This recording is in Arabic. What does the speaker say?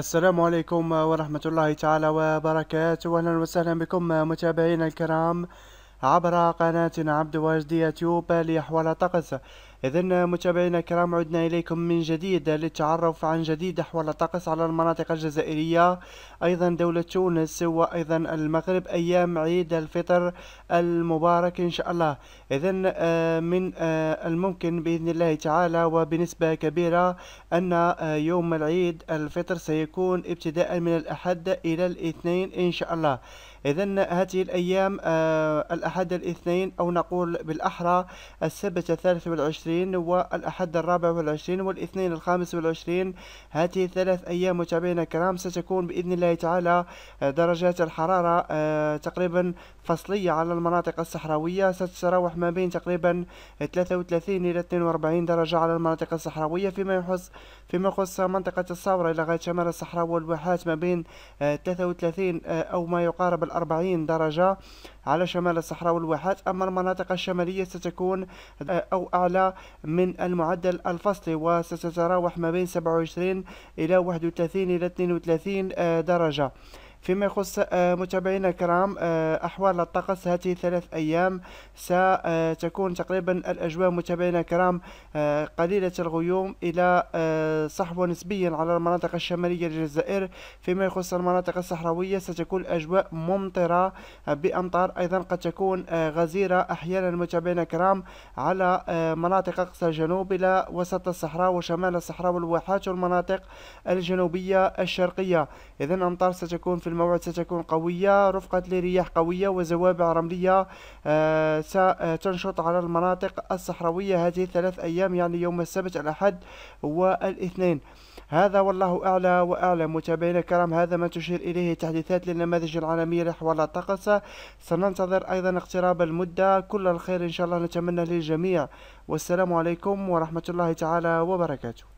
السلام عليكم ورحمة الله تعالى وبركاته أهلا وسهلا بكم متابعينا الكرام عبر قناة عبد واجد يوتيوب لأحوال طقس إذا متابعينا الكرام عدنا إليكم من جديد للتعرف عن جديد حول الطقس على المناطق الجزائرية أيضا دولة تونس وأيضا المغرب أيام عيد الفطر المبارك إن شاء الله إذا آه، من آه، الممكن بإذن الله تعالى وبنسبة كبيرة أن آه، يوم العيد الفطر سيكون ابتداء من الأحد إلى الاثنين إن شاء الله إذا هذه الأيام آه الأحد الاثنين أو نقول بالأحرى السبت الثالث والعشرين والأحد الرابع والعشرين والاثنين الخامس والعشرين هذه الثلاث أيام متابعينا الكرام ستكون بإذن الله تعالى آه، درجات الحرارة آه تقريبا فصلية على المناطق الصحراوية ستتراوح ما بين تقريبا 33 إلى 42 درجة على المناطق الصحراوية فيما يخص فيما يخص منطقة الصورة إلى غاية شمال الصحراء والواحات ما بين 33 آه، آه، أو ما يقارب 40 درجة على شمال الصحراء والواحات أما المناطق الشمالية ستكون آه، أو أعلى من المعدل الفصلي وستتراوح ما بين 27 إلى 31 إلى 32 آه، درجة فيما يخص آه، متابعينا الكرام آه، أحوال الطقس هذه ثلاث أيام ستكون تقريبا الأجواء متابعينا الكرام آه، قليلة الغيوم إلى صحو نسبيا على المناطق الشمالية للجزائر فيما يخص المناطق الصحراوية ستكون الأجواء ممطرة بأمطار أيضا قد تكون غزيرة أحيانا متابعينا الكرام على مناطق أقصى الجنوب إلى وسط الصحراء وشمال الصحراء والواحات والمناطق الجنوبية الشرقية إذا أمطار ستكون في الموعد ستكون قوية رفقة لرياح قوية وزوابع رملية آه، ستنشط آه، على المناطق الصحراوية هذه الثلاث أيام يعني يوم السبت الأحد والاثنين هذا والله أعلى وأعلم متابعينا الكرام هذا ما تشير إليه تحديثات للنماذج العالمية لحوار الطقس سننتظر أيضا اقتراب المدة كل الخير إن شاء الله نتمنى للجميع والسلام عليكم ورحمة الله تعالى وبركاته